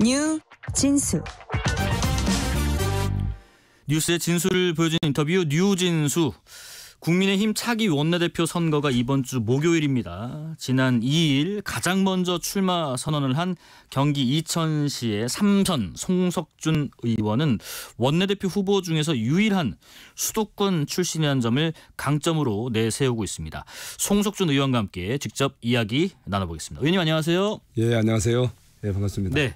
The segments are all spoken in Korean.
뉴 진수. 뉴스의 진수를 보여주는 인터뷰 뉴진수. 국민의힘 차기 원내대표 선거가 이번 주 목요일입니다. 지난 2일 가장 먼저 출마 선언을 한 경기 이천시의 삼선 송석준 의원은 원내대표 후보 중에서 유일한 수도권 출신이라는 점을 강점으로 내세우고 있습니다. 송석준 의원과 함께 직접 이야기 나눠보겠습니다. 의원님 안녕하세요. 예 안녕하세요. 네, 반갑습니다. 네.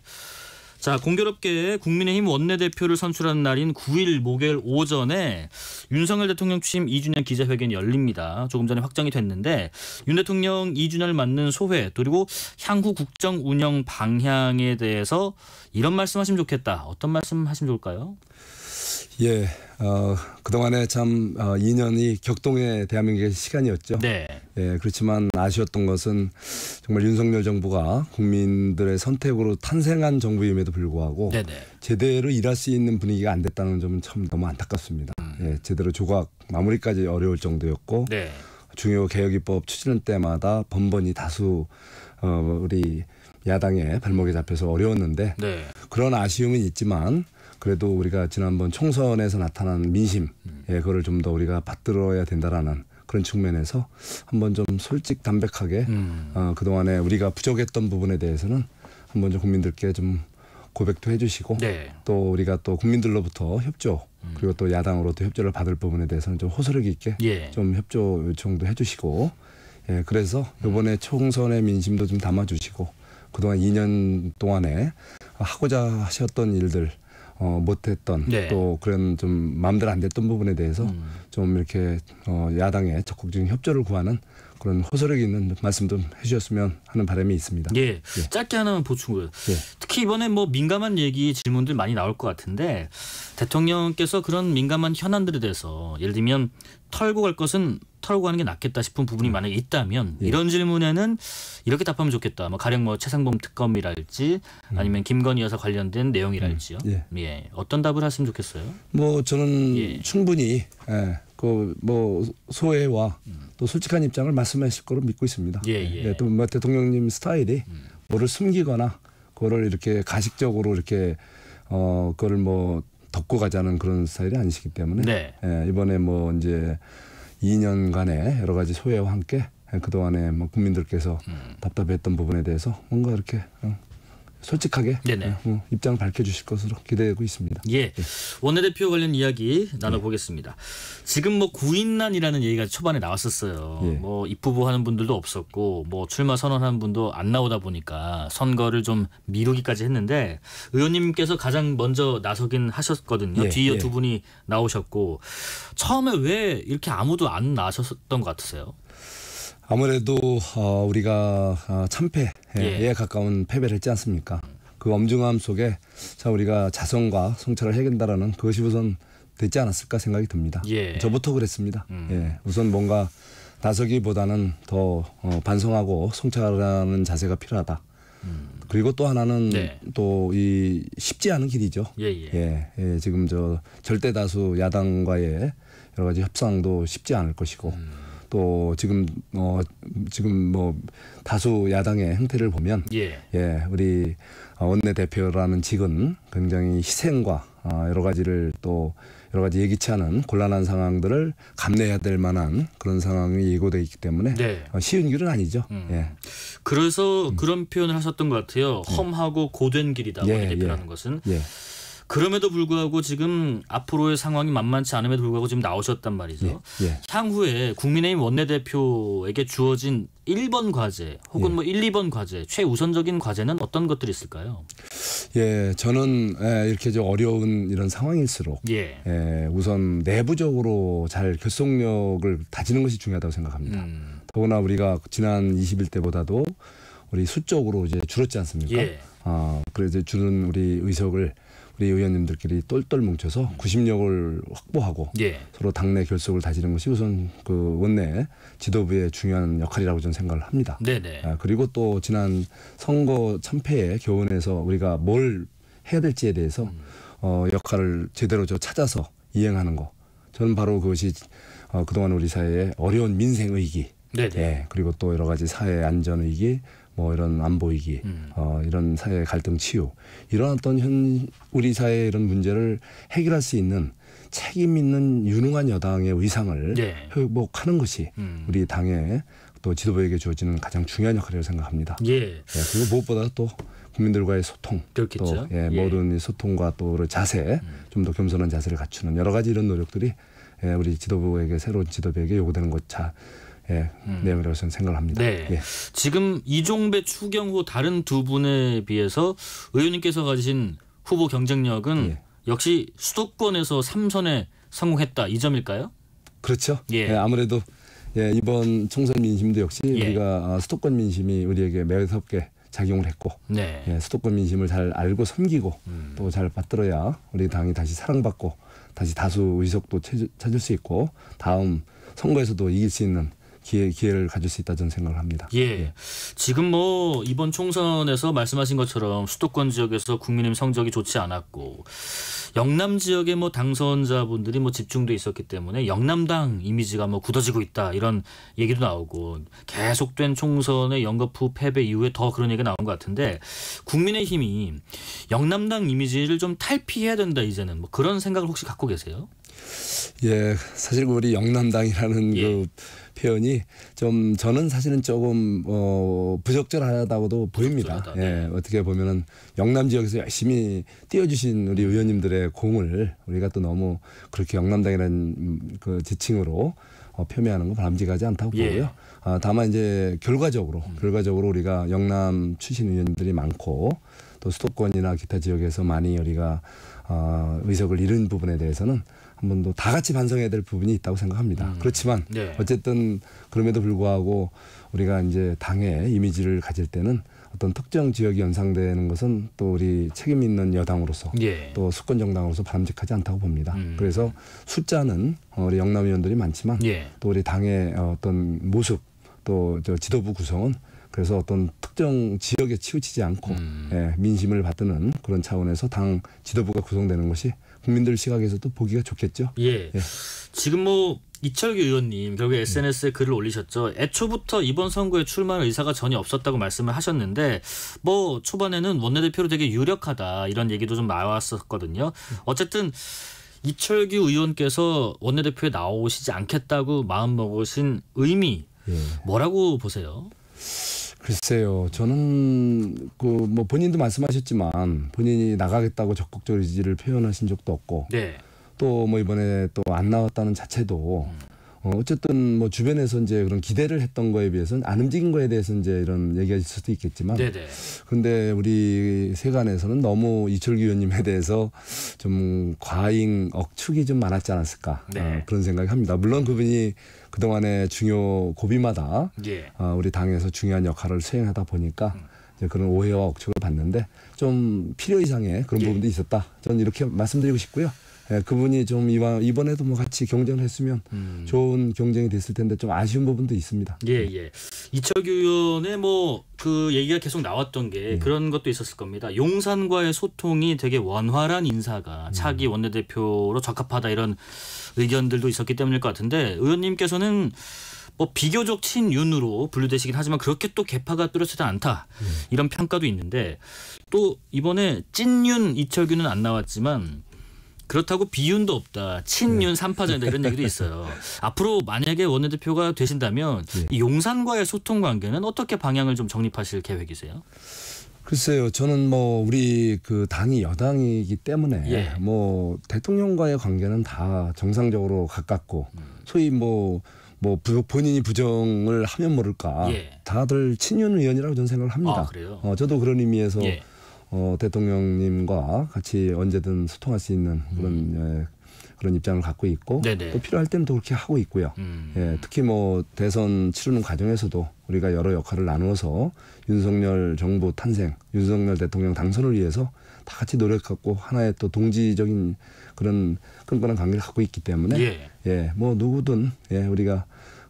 자, 공교롭게 국민의힘 원내대표를 선출하는 날인 9일 목요일 오전에 윤석열 대통령 취임 2주년 기자회견이 열립니다. 조금 전에 확정이 됐는데 윤 대통령 2주년을 맞는 소회 그리고 향후 국정 운영 방향에 대해서 이런 말씀하시면 좋겠다. 어떤 말씀하시면 좋을까요? 예, 어, 그동안에 참 어, 2년이 격동의 대한민국의 시간이었죠. 네. 예, 그렇지만 아쉬웠던 것은 정말 윤석열 정부가 국민들의 선택으로 탄생한 정부임에도 불구하고 네네. 제대로 일할 수 있는 분위기가 안 됐다는 점은 참 너무 안타깝습니다. 음. 예, 제대로 조각 마무리까지 어려울 정도였고 네. 중요 개혁 입법 추진할 때마다 번번이 다수 어, 우리 야당의 발목에 잡혀서 어려웠는데 네. 그런 아쉬움은 있지만 그래도 우리가 지난번 총선에서 나타난 민심 음. 예, 그거를 좀 더 우리가 받들어야 된다라는 그런 측면에서 한번 좀 솔직 담백하게 음. 어, 그동안에 우리가 부족했던 부분에 대해서는 한번 좀 국민들께 좀 고백도 해주시고 네. 또 우리가 또 국민들로부터 협조 음. 그리고 또 야당으로 도 협조를 받을 부분에 대해서는 좀 호소력 있게 예. 좀 협조 요청도 해주시고 예, 그래서 이번에 음. 총선의 민심도 좀 담아주시고 그동안 2년 동안에 하고자 하셨던 일들 어, 못했던 네. 또 그런 좀 마음대로 안 됐던 부분에 대해서 음. 좀 이렇게 어, 야당의 적극적인 협조를 구하는 그런 호소력 있는 말씀 좀 해주셨으면 하는 바람이 있습니다. 예, 예. 짧게 하나만 보충을. 그 예. 특히 이번에 뭐 민감한 얘기 질문들 많이 나올 것 같은데 대통령께서 그런 민감한 현안들에 대해서 예를 들면 털고 갈 것은 털고 가는게 낫겠다 싶은 부분이 음. 만약에 있다면 예. 이런 질문에는 이렇게 답하면 좋겠다. 뭐 가령 뭐 최상범 특검이랄지 음. 아니면 김건희 여사 관련된 내용이랄지요. 음. 예. 예. 어떤 답을 하시면 좋겠어요? 뭐 저는 예. 충분히 예. 그뭐 소외와 또 솔직한 입장을 말씀하실 거로 믿고 있습니다. 예, 예. 네, 또뭐 대통령님 스타일이 음. 뭐를 숨기거나 그거를 이렇게 가식적으로 이렇게 어 그걸 뭐 덮고 가자는 그런 스타일이 아니시기 때문에 네. 예, 이번에 뭐 이제 2년간의 여러 가지 소외와 함께 예, 그동안에 뭐 국민들께서 음. 답답했던 부분에 대해서 뭔가 이렇게 어, 솔직하게 네네. 어, 어, 입장을 밝혀주실 것으로 기대하고 있습니다. 예. 예. 원내대표 관련 이야기 나눠보겠습니다. 네. 지금 뭐 구인난이라는 얘기가 초반에 나왔었어요. 예. 뭐 입후보 하는 분들도 없었고 뭐 출마 선언하는 분도 안 나오다 보니까 선거를 좀 미루기까지 했는데 의원님께서 가장 먼저 나서긴 하셨거든요. 예. 뒤에 예. 두 분이 나오셨고 처음에 왜 이렇게 아무도 안 나셨던 것 같으세요? 아무래도 어, 우리가 아, 참패에 예. 가까운 패배를 했지 않습니까? 그 엄중함 속에 자 우리가 자성과 성찰을 해야된다라는 그것이 우선 됐지 않았을까 생각이 듭니다. 예. 저부터 그랬습니다. 음. 예. 우선 뭔가 나서기보다는 더 어, 반성하고 성찰하는 자세가 필요하다. 음. 그리고 또 하나는 네. 또이 쉽지 않은 길이죠. 예, 예, 예. 예, 지금 저 절대 다수 야당과의 여러 가지 협상도 쉽지 않을 것이고. 음. 또 지금 어 지금 뭐 다수 야당의 행태를 보면 예, 예 우리 원내 대표라는 직은 굉장히 희생과 아, 여러 가지를 또 여러 가지 예기치 않은 곤란한 상황들을 감내해야 될 만한 그런 상황이 예고돼 있기 때문에 네. 어, 쉬운 길은 아니죠. 음. 예. 그래서 음. 그런 표현을 하셨던 것 같아요. 음. 험하고 고된 길이다. 예, 원내대표라는 예, 것은. 예. 그럼에도 불구하고 지금 앞으로의 상황이 만만치 않음에도 불구하고 지금 나오셨단 말이죠. 예, 예. 향후에 국민의힘 원내대표에게 주어진 1번 과제 혹은 예. 뭐 1, 2번 과제 최우선적인 과제는 어떤 것들이 있을까요? 예, 저는 예, 이렇게 좀 어려운 이런 상황일수록 예. 예. 우선 내부적으로 잘 결속력을 다지는 것이 중요하다고 생각합니다. 음. 더구나 우리가 지난 21대보다도 우리 수적으로 이제 줄었지 않습니까? 예. 아, 그래서 주는 우리 의석을 우리 의원님들끼리 똘똘 뭉쳐서 음. 구심력을 확보하고 예. 서로 당내 결속을 다지는 것이 우선 그 원내 지도부의 중요한 역할이라고 저는 생각을 합니다. 네네. 네. 아, 그리고 또 지난 선거 참패의 교훈에서 우리가 뭘 해야 될지에 대해서 음. 어, 역할을 제대로 저 찾아서 이행하는 거. 저는 바로 그것이 어, 그동안 우리 사회의 어려운 민생 의기. 네, 네 예, 그리고 또 여러 가지 사회 안전 의기, 뭐 이런 안 보이기, 음. 어, 이런 사회 갈등 치유 이런 어떤 현 우리 사회 이런 문제를 해결할 수 있는 책임 있는 유능한 여당의 위상을 예. 회복하는 것이 음. 우리 당의 또 지도부에게 주어지는 가장 중요한 역할이라고 생각합니다. 예. 예 그리고 무엇보다 또 국민들과의 소통, 그렇겠죠. 또 예, 예. 모든 소통과 또 자세, 음. 좀더 겸손한 자세를 갖추는 여러 가지 이런 노력들이 예, 우리 지도부에게 새로운 지도부에게 요구되는 것 자. 예, 음. 내용이라고 네, 저는 생각을 합니다. 네. 예. 지금 이종배, 추경후 다른 두 분에 비해서 의원님께서 가진 후보 경쟁력은 예. 역시 수도권에서 3선에 성공했다 이 점일까요? 그렇죠. 예. 예. 아무래도 예, 이번 총선 민심도 역시 예. 우리가 아, 수도권 민심이 우리에게 매섭게 작용을 했고 네. 예, 수도권 민심을 잘 알고 섬기고 음. 또잘 받들어야 우리 당이 다시 사랑받고 다시 다수 의석도 찾을 수 있고 다음 선거에서도 이길 수 있는 기회, 기회를 가질 수 있다 저는 생각을 합니다. 예. 예. 지금 뭐 이번 총선에서 말씀하신 것처럼 수도권 지역에서 국민의힘 성적이 좋지 않았고 영남 지역에 뭐 당선자분들이 뭐 집중돼 있었기 때문에 영남당 이미지가 뭐 굳어지고 있다 이런 얘기도 나오고 계속된 총선의 연거푸 패배 이후에 더 그런 얘기가 나온 것 같은데 국민의힘이 영남당 이미지를 좀 탈피해야 된다 이제는 뭐 그런 생각을 혹시 갖고 계세요? 예, 사실 그 우리 영남당이라는 예. 그 표현이 좀 저는 사실은 조금 어 부적절하다고도 보입니다. 부적절하다, 예, 네. 예, 어떻게 보면은 영남 지역에서 열심히 뛰어주신 우리 의원님들의 공을 우리가 또 너무 그렇게 영남당이라는 그 지칭으로 어, 표명하는 건 바람직하지 않다고 예. 보고요. 아, 다만 이제 결과적으로 음. 결과적으로 우리가 영남 출신 의원들이 많고 또 수도권이나 기타 지역에서 많이 우리가 어, 의석을 잃은 부분에 대해서는 한번 더 다 같이 반성해야 될 부분이 있다고 생각합니다. 음. 그렇지만 네. 어쨌든 그럼에도 불구하고 우리가 이제 당의 이미지를 가질 때는 어떤 특정 지역이 연상되는 것은 또 우리 책임 있는 여당으로서 예. 또 수권 정당으로서 바람직하지 않다고 봅니다. 음. 그래서 숫자는 어, 우리 영남 의원들이 많지만 예. 또 우리 당의 어, 어떤 모습 또 저 지도부 구성은 그래서 어떤 특정 지역에 치우치지 않고 음. 예, 민심을 받드는 그런 차원에서 당 지도부가 구성되는 것이 국민들 시각에서도 보기가 좋겠죠. 예. 예. 지금 뭐 이철규 의원님 결국 SNS에 글을 올리셨죠. 애초부터 이번 선거에 출마할 의사가 전혀 없었다고 말씀을 하셨는데 뭐 초반에는 원내대표로 되게 유력하다 이런 얘기도 좀 나왔었거든요. 어쨌든 이철규 의원께서 원내대표에 나오시지 않겠다고 마음먹으신 의미 예. 뭐라고 보세요? 글쎄요, 저는 그 뭐 본인도 말씀하셨지만 본인이 나가겠다고 적극적 의지를 표현하신 적도 없고 네. 또뭐 이번에 또 안 나왔다는 자체도 음. 어, 어쨌든 뭐 주변에서 이제 그런 기대를 했던 거에 비해서는 안 움직인 거에 대해서 이제 이런 얘기가 있을 수도 있겠지만 네네. 네. 근데 우리 세간에서는 너무 이철규 의원님에 대해서 좀 과잉 억측이 좀 많았지 않았을까 네. 어, 그런 생각이 합니다. 물론 그분이 그동안의 중요 고비마다 예. 어, 우리 당에서 중요한 역할을 수행하다 보니까 음. 이제 그런 오해와 억측을 받는데 좀 필요 이상의 그런 예. 부분도 있었다. 저는 이렇게 말씀드리고 싶고요. 예, 그분이 좀 이번, 이번에도 뭐 같이 경쟁을 했으면 음. 좋은 경쟁이 됐을 텐데 좀 아쉬운 부분도 있습니다. 예, 예. 이철규 의원의 뭐 그 얘기가 계속 나왔던 게 음. 그런 것도 있었을 겁니다. 용산과의 소통이 되게 원활한 인사가 음. 차기 원내대표로 적합하다 이런 의견들도 있었기 때문일 것 같은데 의원님께서는 뭐 비교적 친윤으로 분류되시긴 하지만 그렇게 또 개파가 뚜렷하지 않다 음. 이런 평가도 있는데 또 이번에 찐윤 이철규는 안 나왔지만 그렇다고 비윤도 없다. 친윤 네. 삼파전이다 이런 얘기도 있어요. 앞으로 만약에 원내대표가 되신다면 네. 이 용산과의 소통 관계는 어떻게 방향을 좀 정립하실 계획이세요? 글쎄요, 저는 뭐 우리 그 당이 여당이기 때문에 예. 뭐 대통령과의 관계는 다 정상적으로 가깝고 음. 소위 뭐뭐 뭐, 뭐 본인이 부정을 하면 모를까 예. 다들 친윤 의원이라고 저는 생각을 합니다. 아, 어, 저도 그런 의미에서 예. 어, 대통령님과 같이 언제든 소통할 수 있는 그런 음. 예, 그런 입장을 갖고 있고 네네. 또 필요할 때는 또 그렇게 하고 있고요. 음. 예, 특히 뭐 대선 치르는 과정에서도 우리가 여러 역할을 나누어서 윤석열 정부 탄생, 윤석열 대통령 당선을 위해서 다 같이 노력하고 하나의 또 동지적인 그런 끈끈한 관계를 갖고 있기 때문에 예, 예뭐 누구든 예, 우리가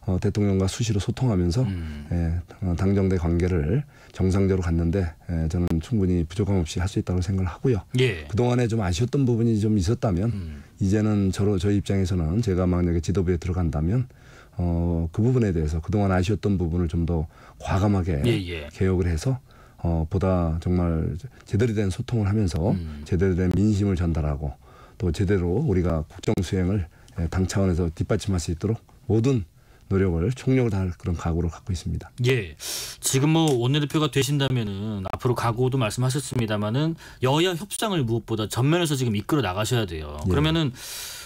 어, 대통령과 수시로 소통하면서 음. 예, 어, 당정대 관계를 정상적으로 갔는데 예, 저는 충분히 부족함 없이 할 수 있다고 생각을 하고요. 예. 그동안에 좀 아쉬웠던 부분이 좀 있었다면 음. 이제는 저로 저희 입장에서는 제가 만약에 지도부에 들어간다면 어, 그 부분에 대해서 그동안 아쉬웠던 부분을 좀 더 과감하게 예예. 예. 개혁을 해서 어, 보다 정말 제대로 된 소통을 하면서 음. 제대로 된 민심을 전달하고 또 제대로 우리가 국정 수행을 예, 당 차원에서 뒷받침할 수 있도록 모든 노력을 총력을 다할 그런 각오를 갖고 있습니다. 예. 지금 뭐 원내대표가 되신다면은 앞으로 각오도 말씀하셨습니다만은 여야 협상을 무엇보다 전면에서 지금 이끌어 나가셔야 돼요. 예. 그러면은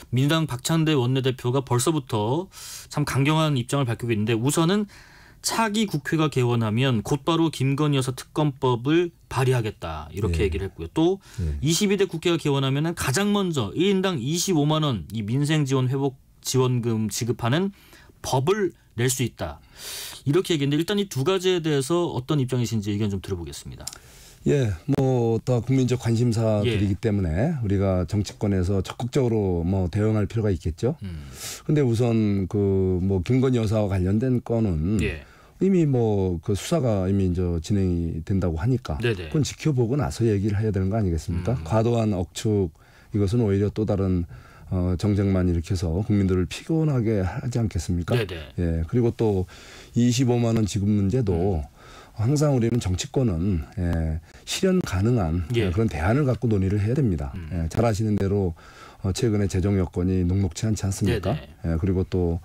민당 박찬대 원내대표가 벌써부터 참 강경한 입장을 밝히고 있는데 우선은 차기 국회가 개원하면 곧바로 김건희 여사 특검법을 발의하겠다 이렇게 예. 얘기를 했고요. 또 예. 22대 국회가 개원하면 가장 먼저 1인당 25만 원 이 민생 지원 회복 지원금 지급하는 법을 낼 수 있다. 이렇게 얘기했는데 일단 이 두 가지에 대해서 어떤 입장이신지 의견 좀 들어보겠습니다. 예, 뭐다 국민적 관심사들이기 예. 때문에 우리가 정치권에서 적극적으로 뭐 대응할 필요가 있겠죠. 음. 근데 우선 그 뭐 김건희 여사와 관련된 건은 예. 이미 뭐 그 수사가 이미 이제 진행이 된다고 하니까 네네. 네. 그건 지켜보고 나서 얘기를 해야 되는 거 아니겠습니까? 음. 과도한 억측 이것은 오히려 또 다른 어, 정쟁만 일으켜서 국민들을 피곤하게 하지 않겠습니까? 네네. 네. 예. 그리고 또 25만 원 지급 문제도 항상 우리는 정치권은 예, 실현 가능한 예, 예. 그런 대안을 갖고 논의를 해야 됩니다. 음. 예, 잘 아시는 대로 어, 최근에 재정 여건이 녹록치 않지 않습니까? 네, 네 예, 그리고 또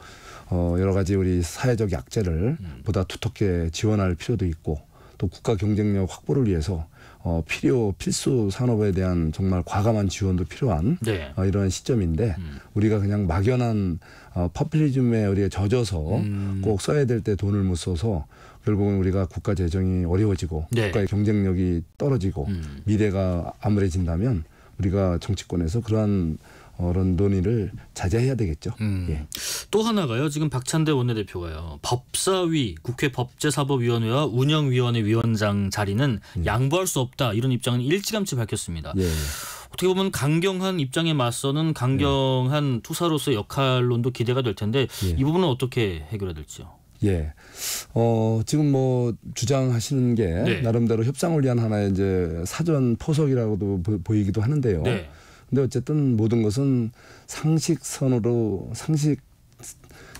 어, 여러 가지 우리 사회적 약재를 음. 보다 두텁게 지원할 필요도 있고 또 국가 경쟁력 확보를 위해서 어, 필요 필수 산업에 대한 정말 과감한 지원도 필요한 네. 어, 이런 시점인데 음. 우리가 그냥 막연한 어, 퍼플리즘에 리해 젖어서 음. 꼭 써야 될 때 돈을 못 써서 결국은 우리가 국가 재정이 어려워지고 네. 국가의 경쟁력이 떨어지고 음. 미래가 암울해진다면 우리가 정치권에서 그러한 그런 던이를 자제해야 되겠죠. 음. 예. 또 하나가요. 지금 박찬대 원내대표가요. 법사위 국회 법제사법위원회와 운영위원회 위원장 자리는 예. 양보할 수 없다 이런 입장은 일찌감치 밝혔습니다. 예. 어떻게 보면 강경한 입장에 맞서는 강경한 예. 투사로서의 역할론도 기대가 될 텐데 예. 이 부분은 어떻게 해결해야 될지요? 예. 어, 지금 뭐 주장하시는 게 네. 나름대로 협상을 위한 하나의 이제 사전 포석이라고도 보, 이기도 하는데요. 네. 근데 어쨌든 모든 것은 상식선으로 상식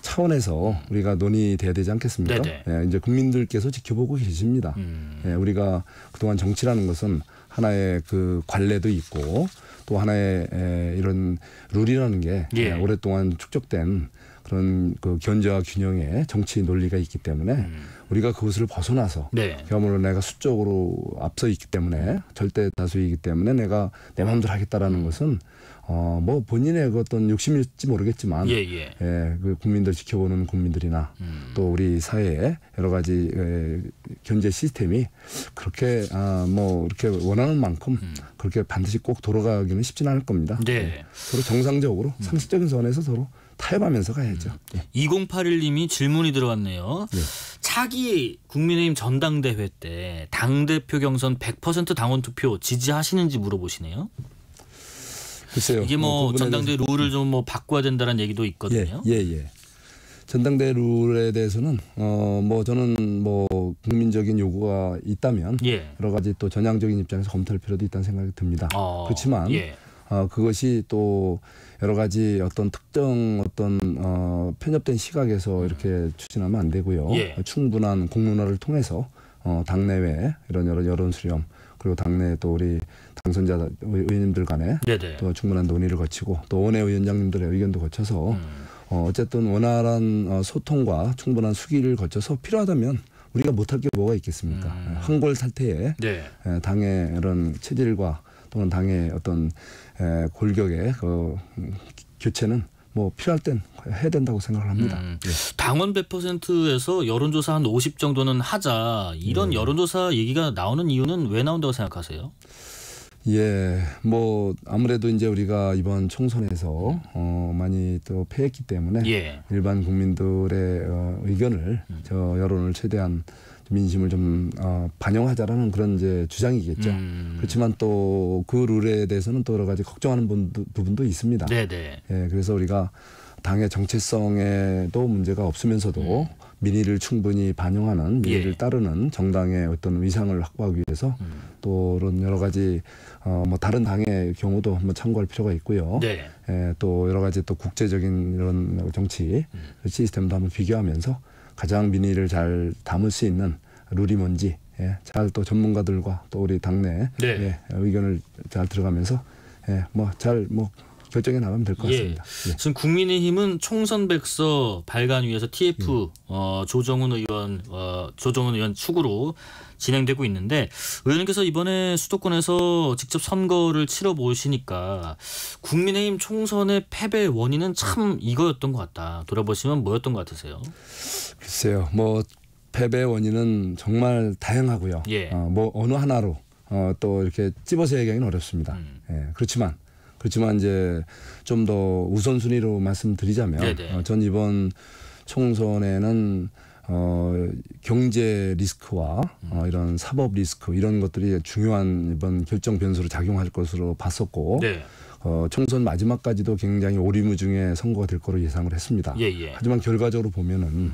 차원에서 우리가 논의돼야 되지 않겠습니까? 네, 네 예, 이제 국민들께서 지켜보고 계십니다. 음. 예, 우리가 그동안 정치라는 것은 하나의 그 관례도 있고 또 하나의 에, 이런 룰이라는 게 예. 예, 오랫동안 축적된 그런 그 견제와 균형의 정치 논리가 있기 때문에 음. 우리가 그것을 벗어나서 네. 그야말로 내가 수적으로 앞서 있기 때문에 절대 다수이기 때문에 내가 내 마음대로 하겠다라는 것은 어, 뭐 본인의 그 어떤 욕심일지 모르겠지만 예, 예. 예그 국민들 지켜보는 국민들이나 음. 또 우리 사회에 여러 가지 예, 견제 시스템이 그렇게 아, 뭐 이렇게 원하는 만큼 음. 그렇게 반드시 꼭 돌아가기는 쉽지는 않을 겁니다. 네. 예. 서로 정상적으로 음. 상식적인 선에서 서로 타협하면서 가야죠. 음. 네. 2081님이 질문이 들어왔네요. 네. 차기 국민의힘 전당대회 때 당대표 경선 100% 당원 투표 지지하시는지 물어보시네요. 글쎄요. 이게 뭐그 뭐 전당대회 룰을 좀 뭐 바꿔야 된다는 얘기도 있거든요. 예, 예. 예. 전당대 룰에 대해서는 어 뭐 저는 뭐 국민적인 요구가 있다면 예. 여러 가지 또 전향적인 입장에서 검토할 필요도 있다는 생각이 듭니다. 어, 그렇지만 예. 어, 그것이 또 여러 가지 어떤 특정 어떤 어, 편협된 시각에서 음. 이렇게 추진하면 안 되고요. 예. 충분한 공론화를 통해서 어, 당내외 이런 여러 여론 수렴 그리고 당내 또 우리 당선자 의원님들 간에 네네. 또 충분한 논의를 거치고 또 원외 위원장님들의 의견도 거쳐서 음. 어, 어쨌든 원활한 어, 소통과 충분한 수기를 거쳐서 필요하다면 우리가 못할 게 뭐가 있겠습니까? 음. 한골 탈퇴에 네. 당의 이런 체질과 또는 당의 어떤 에, 골격의 그 교체는 뭐 필요할 땐 해야 된다고 생각을 합니다. 음, 예. 당원 100%에서 여론조사 한 50 정도는 하자 이런 네. 여론조사 얘기가 나오는 이유는 왜 나온다고 생각하세요? 예, 뭐 아무래도 이제 우리가 이번 총선에서 어 많이 또 패했기 때문에 예. 일반 국민들의 어, 의견을 음. 저 여론을 최대한 민심을 좀 어, 반영하자라는 그런 이제 주장이겠죠. 음. 그렇지만 또 그 룰에 대해서는 또 여러 가지 걱정하는 분도, 부분도 있습니다. 네네. 네. 예, 그래서 우리가 당의 정체성에도 문제가 없으면서도 음. 민의를 충분히 반영하는 민의를 예. 따르는 정당의 어떤 위상을 확보하기 위해서 음. 또 이런 여러 가지 어뭐 다른 당의 경우도 한번 참고할 필요가 있고요. 네. 예, 또 여러 가지 또 국제적인 이런 정치 음. 시스템도 한번 비교하면서 가장 민의를 잘 담을 수 있는 룰이 뭔지 예, 잘 또 전문가들과 또 우리 당내 네. 예, 의견을 잘 들어가면서 예, 뭐 잘뭐 뭐, 뭐 결정해 나가면 될것 예. 같습니다. 예. 지금 국민의힘은 총선 백서 발간 위해서 TF 예. 음. 어, 조정훈 의원 어, 조정훈 의원 축으로 진행되고 있는데 의원님께서 이번에 수도권에서 직접 선거를 치러 보시니까 국민의힘 총선의 패배 원인은 참 이거였던 것 같다. 돌아보시면 뭐였던 것 같으세요? 글쎄요, 뭐 패배 원인은 정말 다양하고요. 예. 어, 뭐 어느 하나로 어, 또 이렇게 찝어서 얘기하기는 어렵습니다. 음. 예, 그렇지만 그렇지만 이제 좀 더 우선순위로 말씀드리자면 네, 네. 어, 전 이번 총선에는 어, 경제 리스크와 음. 어, 이런 사법 리스크 이런 것들이 중요한 이번 결정 변수로 작용할 것으로 봤었고 네. 어, 총선 마지막까지도 굉장히 오리무중의 선거가 될 거로 예상을 했습니다. 예, 예. 하지만 결과적으로 보면은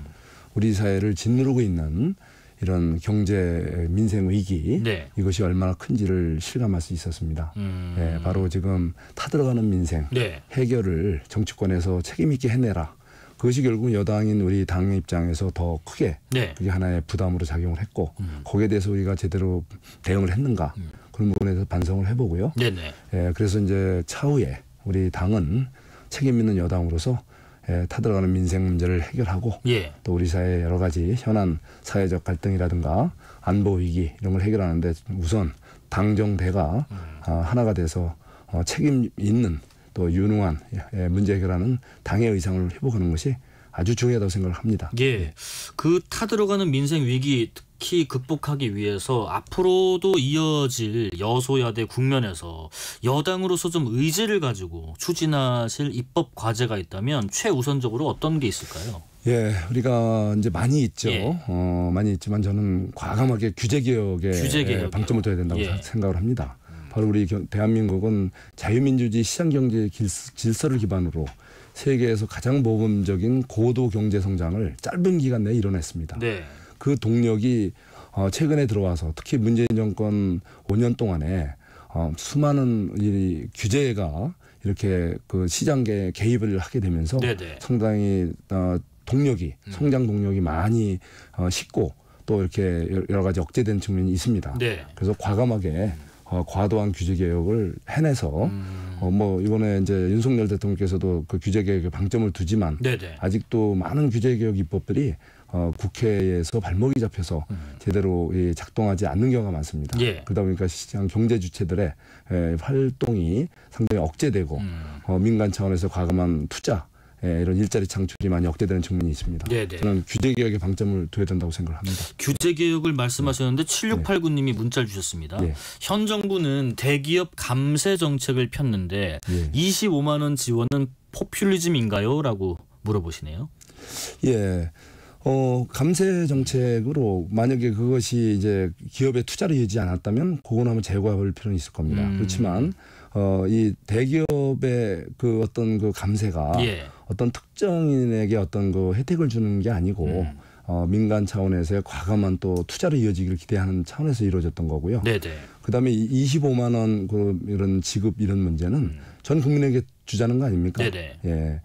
우리 사회를 짓누르고 있는 이런 경제 민생 위기 네. 이것이 얼마나 큰지를 실감할 수 있었습니다. 음. 예, 바로 지금 타들어가는 민생 네. 해결을 정치권에서 책임 있게 해내라. 그것이 결국 여당인 우리 당 입장에서 더 크게 네. 그게 하나의 부담으로 작용을 했고 음. 거기에 대해서 우리가 제대로 대응을 했는가 음. 그런 부분에서 반성을 해보고요. 네네. 예, 그래서 이제 차후에 우리 당은 책임 있는 여당으로서 에, 예, 타들어가는 민생 문제를 해결하고 예. 또 우리 사회 여러 가지 현안 사회적 갈등이라든가 안보 위기 이런 걸 해결하는데 우선 당정대가 음. 아, 하나가 돼서 어, 책임 있는 또 유능한 예, 문제 해결하는 당의 의상을 회복하는 것이 아주 중요하다고 생각을 합니다. 예. 그 타들어가는 민생 위기 극히 극복하기 위해서 앞으로도 이어질 여소야대 국면에서 여당으로서 좀 의지를 가지고 추진하실 입법 과제가 있다면 최우선적으로 어떤 게 있을까요? 예, 우리가 이제 많이 있죠. 예. 어, 많이 있지만 저는 과감하게 규제 개혁에 규 예, 방점을 둬야 된다고 예. 생각을 합니다. 음. 바로 우리 대한민국은 자유민주주의 시장경제 질서를 기반으로 세계에서 가장 모범적인 고도 경제 성장을 짧은 기간 내에 이뤄냈습니다. 네. 그 동력이 어, 최근에 들어와서 특히 문재인 정권 5년 동안에 어, 수많은 이 규제가 이렇게 그 시장계 개입을 하게 되면서 네네. 네. 상당히 어, 동력이 음. 성장 동력이 많이 어, 식고 또 이렇게 여러 가지 억제된 측면이 있습니다. 네. 그래서 과감하게 어, 과도한 규제 개혁을 해내서 음. 어, 뭐 이번에 이제 윤석열 대통령께서도 그 규제 개혁에 방점을 두지만 네네. 네. 아직도 많은 규제 개혁 입법들이 어, 국회에서 발목이 잡혀서 음. 제대로 예, 작동하지 않는 경우가 많습니다. 예. 그러다 보니까 시장 경제 주체들의 예, 활동이 상당히 억제되고 음. 어, 민간 차원에서 과감한 투자 예, 이런 일자리 창출이 많이 억제되는 측면이 있습니다. 네네. 네. 저는 규제 개혁에 방점을 둬야 된다고 생각합니다. 규제 개혁을 말씀하셨는데 네. 7689님이 네. 문자를 주셨습니다. 네. 현 정부는 대기업 감세 정책을 폈는데 25만 예. 원 지원은 포퓰리즘인가요?라고 물어보시네요. 예. 어, 감세 정책으로 만약에 그것이 이제 기업의 투자를 이지 않았다면 그건 한번 제고할 필요는 있을 겁니다. 음. 그렇지만 어, 이 대기업의 그 어떤 그 감세가 예. 어떤 특정인에게 어떤 그 혜택을 주는 게 아니고 음. 어, 민간 차원에서의 과감한 또 투자를 이어지기를 기대하는 차원에서 이루어졌던 거고요. 네네. 네. 그다음에 25만 원 그 이런 지급 이런 문제는 음. 전 국민에게 주자는 거 아닙니까? 네네. 네. 예.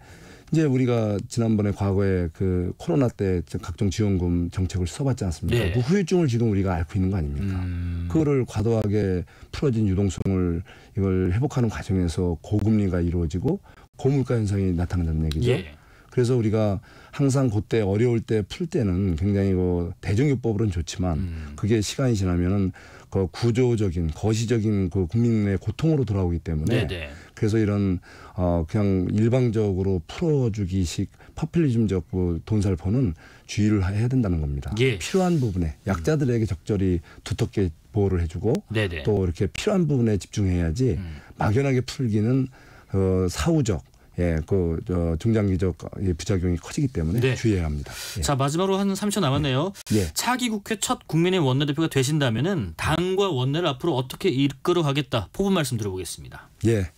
이제 우리가 지난번에 과거에 그 코로나 때 각종 지원금 정책을 써봤지 않습니까? 네. 그 후유증을 지금 우리가 앓고 있는 거 아닙니까? 음. 그거를 과도하게 풀어진 유동성을 이걸 회복하는 과정에서 고금리가 이루어지고 고물가 현상이 나타난다는 얘기죠. 예. 그래서 우리가 항상 그때 어려울 때 풀 때는 굉장히 그 대중요법으로는 좋지만 음. 그게 시간이 지나면은 그 구조적인 거시적인 그 국민의 고통으로 돌아오기 때문에 네네. 네. 그래서 이런 어 그냥 일방적으로 풀어주기식 퍼퓰리즘적그 돈살포는 주의를 해야 된다는 겁니다. 예. 필요한 부분에 약자들에게 적절히 두텁게 보호를 해주고 네네. 네. 또 이렇게 필요한 부분에 집중해야지 음. 막연하게 풀기는 어, 사후적 예, 그저 중장기적 예, 부작용이 커지기 때문에 네. 주의해야 합니다. 예. 자 마지막으로 한 3초 남았네요. 네. 예. 차기 국회 첫 국민의 원내대표가 되신다면은 당과 원내를 앞으로 어떻게 이끌어가겠다 포부 말씀 들어보겠습니다. 예,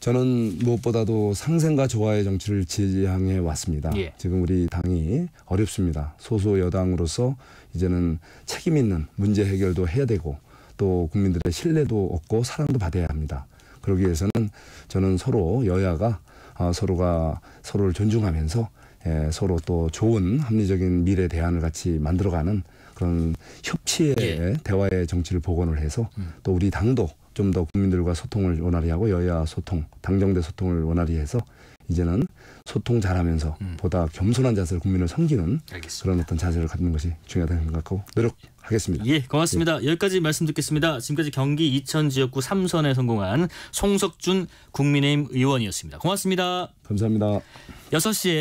저는 무엇보다도 상생과 조화의 정치를 지향해 왔습니다. 예. 지금 우리 당이 어렵습니다. 소수 여당으로서 이제는 책임 있는 문제 해결도 해야 되고 또 국민들의 신뢰도 얻고 사랑도 받아야 합니다. 그러기 위해서는 저는 서로 여야가 어, 서로가 서로를 존중하면서 예, 서로 또 좋은 합리적인 미래 대안을 같이 만들어가는 그런 협치의 예. 대화의 정치를 복원을 해서 음. 또 우리 당도 좀 더 국민들과 소통을 원활히 하고 여야 소통, 당정대 소통을 원활히 해서 이제는 소통 잘하면서 음. 보다 겸손한 자세로 국민을 섬기는 알겠습니다. 그런 어떤 자세를 갖는 것이 중요하다는 것 같고 노력하겠습니다. 예, 고맙습니다. 예. 여기까지 말씀 듣겠습니다. 지금까지 경기 이천 지역구 3선에 성공한 송석준 국민의힘 의원이었습니다. 고맙습니다. 감사합니다. 6시에